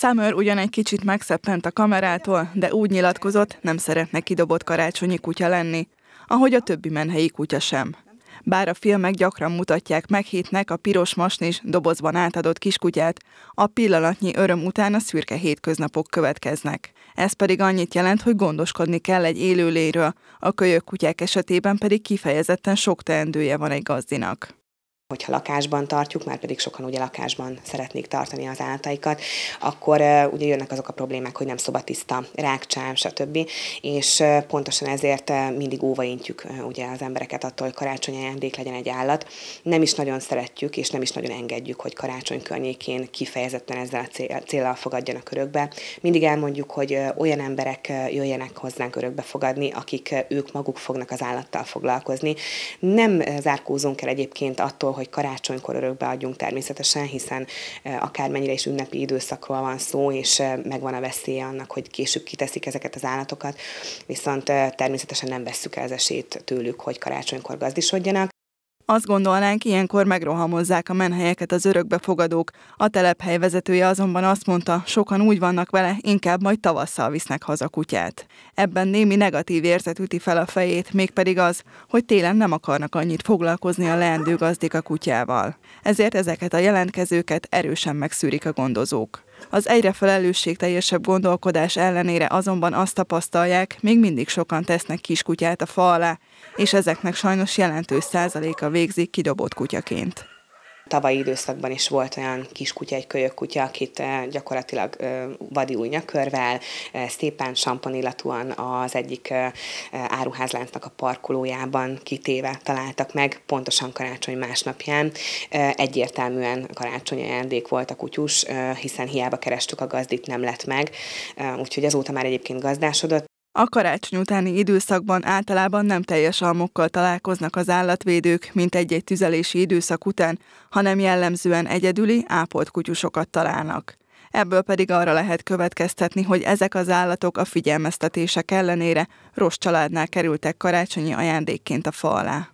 Summer ugyan egy kicsit megszeppent a kamerától, de úgy nyilatkozott, nem szeretne kidobott karácsonyi kutya lenni, ahogy a többi menhelyi kutya sem. Bár a filmek gyakran mutatják meghétnek a piros masnis dobozban átadott kiskutyát, a pillanatnyi öröm után a szürke hétköznapok következnek. Ez pedig annyit jelent, hogy gondoskodni kell egy élőléről, a kölyök kutyák esetében pedig kifejezetten sok teendője van egy gazdinak hogyha lakásban tartjuk, már pedig sokan ugye lakásban szeretnék tartani az állataikat, akkor uh, ugye jönnek azok a problémák, hogy nem szobatiszta, rákcsám, stb. És uh, pontosan ezért uh, mindig óvaintjük ugye az embereket attól, hogy karácsony ajándék legyen egy állat. Nem is nagyon szeretjük, és nem is nagyon engedjük, hogy karácsony környékén kifejezetten ezzel a cél, célral fogadjanak örökbe. Mindig elmondjuk, hogy olyan emberek jöjjenek hozzánk örökbe fogadni, akik ők maguk fognak az állattal foglalkozni. Nem zárkózunk el egyébként attól, hogy karácsonykor örökbe adjunk természetesen, hiszen e, akármennyire is ünnepi időszakról van szó, és e, megvan a veszélye annak, hogy később kiteszik ezeket az állatokat, viszont e, természetesen nem vesszük el az esélyt tőlük, hogy karácsonykor gazdisodjanak. Azt gondolnánk, ilyenkor megrohamozzák a menhelyeket az örökbefogadók. A telephely vezetője azonban azt mondta, sokan úgy vannak vele, inkább majd tavasszal visznek haza kutyát. Ebben némi negatív érzet üti fel a fejét, mégpedig az, hogy télen nem akarnak annyit foglalkozni a leendő gazdik a kutyával. Ezért ezeket a jelentkezőket erősen megszűrik a gondozók. Az egyre felelősségteljesebb gondolkodás ellenére azonban azt tapasztalják, még mindig sokan tesznek kiskutyát a fa alá, és ezeknek sajnos jelentős százaléka végzik kidobott kutyaként. Tavalyi időszakban is volt olyan kiskutya, egy kölyök kutya, akit eh, gyakorlatilag eh, vadi új nyakörvel, eh, szépen sampanélatúan az egyik áruházláncnak a parkolójában kitéve találtak meg, pontosan karácsony másnapján. Egyértelműen karácsony ajándék volt a kutyus, hiszen hiába kerestük a gazdit, nem lett meg. Úgyhogy azóta már egyébként gazdásodott, a karácsony utáni időszakban általában nem teljes almokkal találkoznak az állatvédők, mint egy-egy tüzelési időszak után, hanem jellemzően egyedüli, ápolt kutyusokat találnak. Ebből pedig arra lehet következtetni, hogy ezek az állatok a figyelmeztetések ellenére rossz családnál kerültek karácsonyi ajándékként a fa alá.